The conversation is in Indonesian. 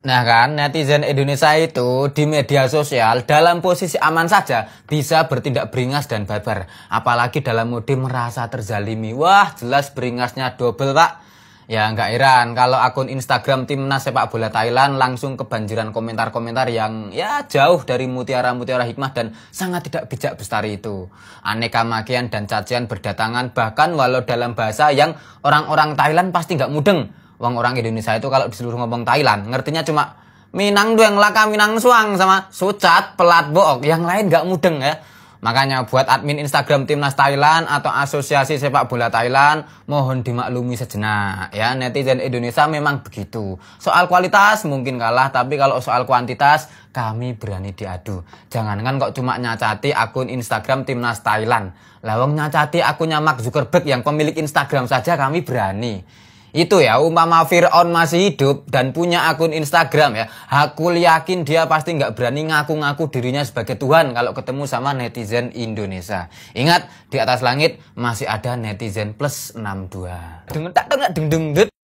Nah kan, netizen Indonesia itu di media sosial dalam posisi aman saja bisa bertindak beringas dan barbar. Apalagi dalam mode merasa terzalimi. Wah, jelas beringasnya double pak. Ya nggak heran kalau akun Instagram timnas sepak bola Thailand langsung kebanjiran komentar-komentar yang ya jauh dari mutiara-mutiara hikmah dan sangat tidak bijak besar itu. Aneka makian dan cacian berdatangan bahkan walau dalam bahasa yang orang-orang Thailand pasti nggak mudeng. Wong orang Indonesia itu kalau disuruh ngomong Thailand, ngertinya cuma Minang doang Laka Minang Suang sama Sucat Pelat bok. Yang lain gak mudeng ya. Makanya buat admin Instagram Timnas Thailand atau Asosiasi Sepak Bola Thailand mohon dimaklumi sejenak ya netizen Indonesia memang begitu. Soal kualitas mungkin kalah tapi kalau soal kuantitas kami berani diadu. Jangankan kok cuma nyacati akun Instagram Timnas Thailand. Lawang nyacati akunnya Mark Zuckerberg yang pemilik Instagram saja kami berani. Itu ya, umpama Fir'aun masih hidup dan punya akun Instagram ya, aku yakin dia pasti nggak berani ngaku-ngaku dirinya sebagai Tuhan kalau ketemu sama netizen Indonesia. Ingat, di atas langit masih ada netizen plus 62. Deng tak dengar deng deng